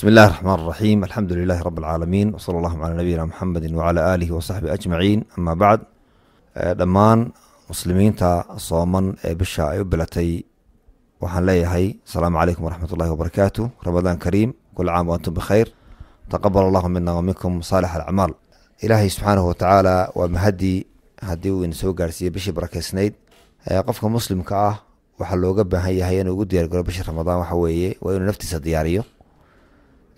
بسم الله الرحمن الرحيم الحمد لله رب العالمين وصلى الله على نبينا محمد وعلى آله وصحبه أجمعين أما بعد dhammaan muslimiinta sooman ee bisha ay u bilatay waxaan leeyahay asalaamu calaykum waraxmat ullahi wabarakaatu ramadaan kariim kul caam wa antum bikhayr taqabal allahu mina waminkum saalix alacmaal ilaahay subxaanahu watacaala waa mahadii haddii uu inasoo gaarsiiyey bishii barakaysnayd eh, qofka muslimka ah waxaa looga baahan yahay inuu ugu diyaargaro bishii ramadaan waxa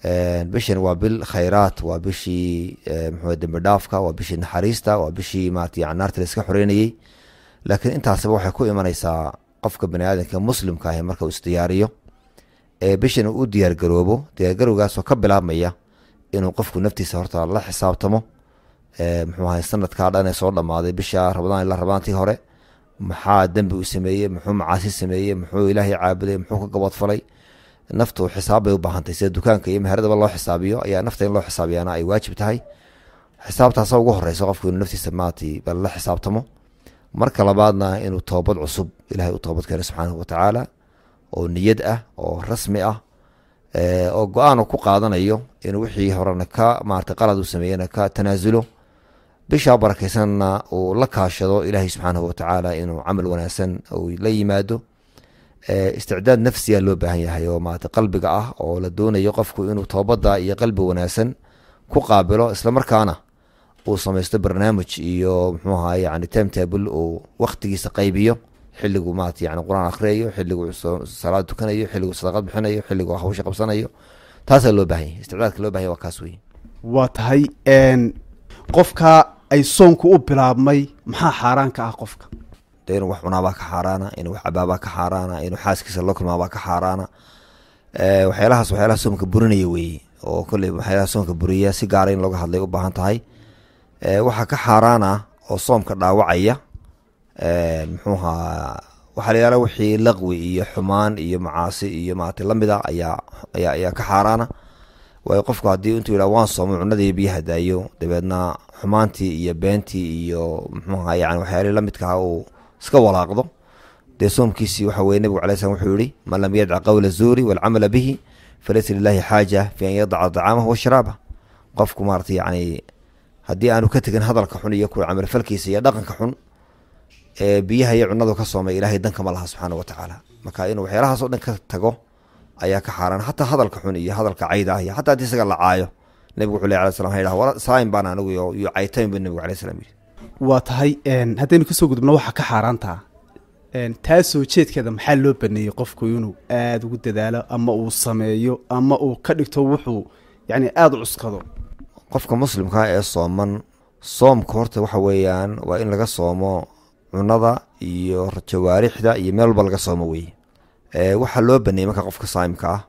bishan waa bil khayraat waa bishii mxu dembi waa bishii naxariista waa bishii maratay canaarta la iska xoreynayey laakiin intaasba waxay ku imanaysaa qofka baniaadanka muslimka ahi marka uu isdiyaariyo ee bishan uu u diyaargaroobo diyaargarowgaasoo ka bilaabmaya inuu qofku naftiisa horta la xisaabtamo mxuu ahay sanadkaa dhanee soo dhammaaday bisha rabadaan ilaa rabadaantii hore maxaa dembi uu sameeyey muxuu macaasi sameeyey muxuu ilaahay caabuday muxuu ka gabadfalay naftu xisaab bay u sida dukaanka iyo meheradaba loo xisaabiyo ayaa nafta in loo xisaabiyaana ay waajib tahay xisaabtaasa ugu horeyso qofku inuu naftiisa maati bal la xisaabtamo marka labaadna inuu toobad cusub ilahay u toobad keeno subxaanahu watacaala oo niyad ah oo rasmi ah oo go-aan ku qaadanayo inuu wixii horena ka maarata qalad uu sameeyena ka tanaasulo bishaa barakeysanna uu la kaashado ilaahay subxaanahu watacaala inuu camal wanaagsan uu la yimaado Eh, isticdaad nafsiya loo baahan yahay oo maarata qalbiga ah oo la doonayo qofku inuu toobada iyo qalbi wanaagsan ku qaabilo islamarkaana uu samaysto barnaamij iyo mxuaha yani timetable uu waqtigiisa qaybiyo xiligu maarata yani qur-aan akhriyayo xiligu salaad dukanayo xiligu sadaqad bixinayo xiligu hawsha qabsanayo taasaa loo baahan yahy isticdaadka loo bahan yay waa kaas wey waa tahay qofka ay soonku u bilaabmay maxaa xaaraanka ah qofka dee inuu wax cunaabaa ka xaaraana inuu wax cabaabaa ka xaaraana inuu xaaskiisa loo kulmaabaa ka xaaraana eh, waxyaalahaas waxyaalaha soomka burinaya weeye oo kolley waxyaalaha soomka buriya si gaara ah in looga hadlay u baahan tahay eh, waxaa ka xaaraana oo soomka dhaawacaya eh, muxuuhaa waxaa la yihahda wixii laqwi iyo xumaan iyo macaasi iyo maarata lamid ah ayaa ayaa ka xaaraana waayo qofku haddii intuu yidhaha waan soomay cunadii biyo hadaayo dabeedna xumaantii iyo beentii iyo muxuuha yani waxyaalihii lamidkaha ah uu iska walaaqdo dee soomkiisii waxa weye nebigu alai slam wuxuu yihi man lam yadca qowla zuuri walcamala bihi falaysa lilahi xaaja fi an yadaca dacaamahu washaraabah qofku maarata yani haddii aanu ka tegin hadalka xun iyo kuwa camalfalkiisa iyo dhaqanka xun ee biyaha iyo cunadu ka soomay ilaahay danka ma laha subxaana wa tacaala marka inuu waxyaalahaas o dhan ka tago ayaa ka xaaraan hataa hadalka xun iyo hadalka cayd ah iyo xataa haddii isaga la caayo nebigu wuxu leh ala slam ha yhah saayin baan anigu iyo caytayn buu nebigu alai slam yidhi waa tahay haddaynu kasoo gudubno waxaa ka xaaraantaa taasoo jeedkeeda maxaa loo baneeyey qofku inuu aada ugu dadaalo ama uu sameeyo ama uu ka dhigto wuxuu yani aada u cuskado qofka muslimkaa ah ee sooman soomka horta waxa weeyaan waa in laga soomo cunada iyo jawaarixda iyo meel walba laga soomo wey waxaa loo baneeyey markaa qofka saamka ah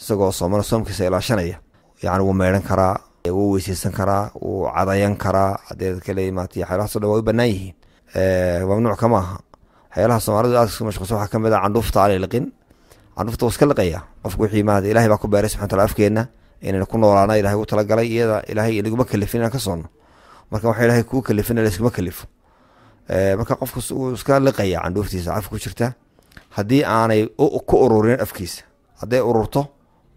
isagoo soomana soomkiisa ilaashanaya yani wuu meydhan karaa wuu weyseysan karaa wuu cadayan karaa haddii kale imaatay waxyaalahaasoo dhan waa u bannaan yihiin mamnuuc kama aha waxyaalaha soomaalidu aad mashquulsan waxaa kamid ah candhuufta alay liqin candhuufta waa iska liqaya qofku wixii maata ilahay baa ku beeray subxana taala afkeenna inayna ku noolaana ilahay ugu talagalay iyada ilaahay laguma kalifin inaan ka soonno marka waxa ilahay kuu kalifina layskuma kalifo marka qofku wuu iska liqaya candhuuftiisa afka ku jirta haddii aanay ku ururin afkiisa hadday ururto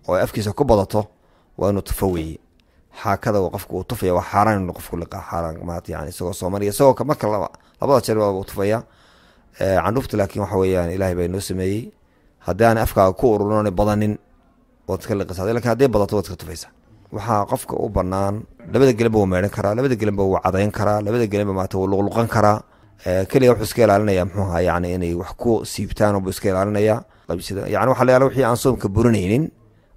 oo afkiisa ku badato waa inuu tafa weeye xaakada qofka uu tufaya waa xaaraan inuu qofku liqaa xaaraan mayan isagoo soomaaliya isagoo marka laba labada jeer baaba u tufaya candhuufta laakiin waxa weeyaan ilaahay baa inoo sameeyey haddaana afkaaga ku ururan badanin waad iska liqaysa lakin hadday badato waad iska tufaysaa waxaa qofka u banaan labada gelanba wuu meedhan karaa labada gelanba wuu cadayn karaa labada gelanba maata wuu luqluqan karaa keliga wuxuu iska ilaalinaya muxuuha yani inay wax ku siibtaan bu iska ilaalinaya yani waxa la yaala wixii aan soomka burinaynin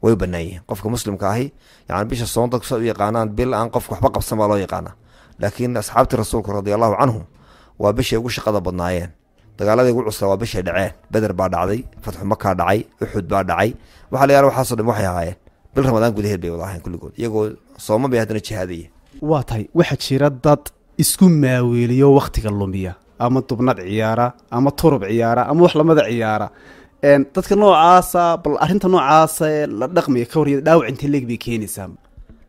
way u banaanyihin qofka muslimka ahi yan bisha soon dadku u yaqaanaan bil aan qofka waxba qabsan baa loo yaqaanaa laakiin asxaabtii rasuulka radiallahu canhum waa bishay ugu shaqada badnaayeen dagaaladii ugu cuslaa waa bishay dhaceen beder baa dhacday fatxu makaa dhacay uxud baa dhacay waxa layaal waxaaso dhan waxay ahaayeen bil ramadaan gudaheed bay wada ahayn kulligood iyagoo sooma bay haddana jihaadaya waa tahay waxaa jira dad isku maaweeliyo waqtiga lumiya ama dubnad ciyaara ama turub ciyaara ama wax lamada ciyaara dadka noocaasa bal arinta noocaasa la dhaqmiga ka warya dhaawac inta leeg bay keenaysaa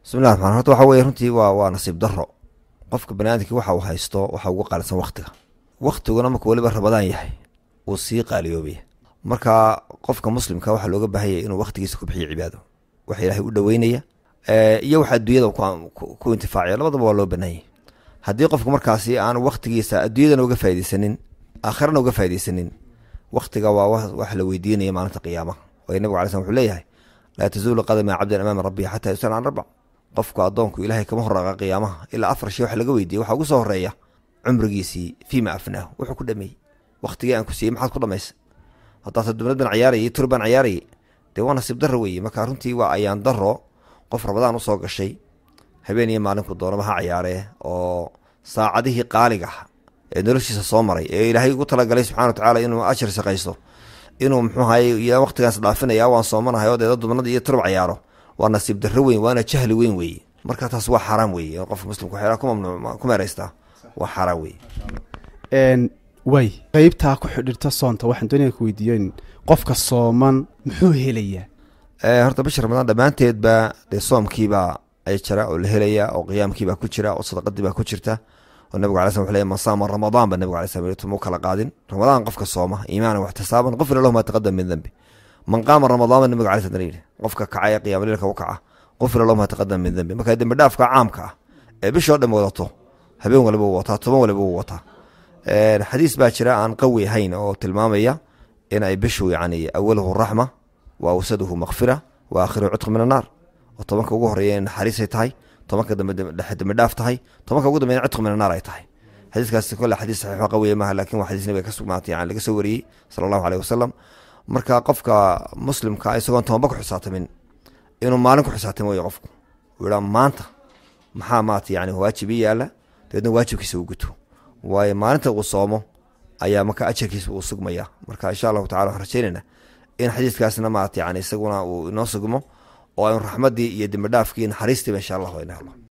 bismillahi ramaan horta waxa weye runtii waa waa nasiib daro qofka baniaadamka waxa uu haysto waxa uga qaalisan waktiga waktiguna marku weliba rabadaan yahay uu sii qaaliyoobaya marka qofka muslimka waxaa looga baahanyay inuu waktigiisa ku bixiyo cibaado wax ilaahay u dhoweynaya iyo wax adduunyada ku intifaacaya labadaba waa loo banaanyay haddii qofku markaasi aan waktigiisa adduunyadana uga faa'idaysanin aakhirana uga faa'idaysanin waktiga waa wax la weydiinaya maalinta qiyaamaha waayo nabigu ala sl wuxuu leeyahay laa tazuulu qadama cabdan amaama rabbii xataa yusala can arbac qofka addoonku ilahay kama horaaqa qiyaamaha ilaa afar shay wax laga weydiiya waxa ugu soo horeeya cumrigiisii fii ma wuxuu ku dhameeyey wakhtigii aan ku siiyey maxaad ku dhamaysa haddaase dumlad baan cayaarayay tur baan cayaarayay dee waa nasiib darro weeye marka runtii waa ayaan darro qof rabadaan usoo gashay habeen iyo maalinku doonaba ha cayaaree oo saacadihii qaaliga ah noloshiisa soo maray ee ilaahay ugu talagalay subxana wa tacaala inuu ashir shaqaysto inuu muxuuhay waqtigaas dhaafinaya waan soomanahay oo deeda dubnada iyo turb cayaaro waa nasiib darro weyn waana jahli weyn weeye marka taas waa xaaraam weeye oo muslimku xeraa ku mamnuuc ku meeraystaa waa xaaraam weeye way qeybtaa ku xidhirta soonta waxaan doonaya ku weydiiyen qofka sooman muxuu helayaa horta bishir ramadaan dhammaanteedba dee soomkiibaa ay jira oo la helaya oo qiyaamkiibaa ku jira oo sadaqadiibaa ku jirta oo nabigu ala sl le man ramadaan ba nabigu ala slm u kala qaadin ramadaan qofka sooma iimaana waxtisaaban qofira lahu ma taqadam min dembi man qaama ramadaan nabigu ala sl yidhi qofka kacaya qiyamaliilka u kaca qufira lahu ma taqadam min dembi marka dembi caamka ah ee bishoo dhan wadato habeen waliba u wataa toban waliba u wataa xadiis baa jira aan qawi ahayn oo tilmaamaya in ay bishu yani awaluhu raxma wa awsaduhu makfira wa min annaar oo tobanka ugu horeeya in naxariisay tahay tobanka dambe tahay tobanka ugu dambeyn citqu minanaar ay tahay xadiiskaasi kole xadiis saxiixo qawiya maaha lakin waa xadiis nabiga ka sugnaatay yani laga soo wariyey sala allahu aleyh wasalam marka qofka muslimka ah isagoon tobanba ku xisaabtamin inuu maalin ku xisaabtami mooye qofku uu maanta maxaa maata yani waajib ii yaala dabeedna waajibkiisa uu guto waayo maalinta uu soomo ayaa marka ajarkiisa uu sugmaya marka insha allahu tacala waxaan rajeynayna in xadiiskaasna maarata yani isaguna uu inoo sugmo oo aanu raxmadii iyo dembidhaafkii naxariistiiba insha allah o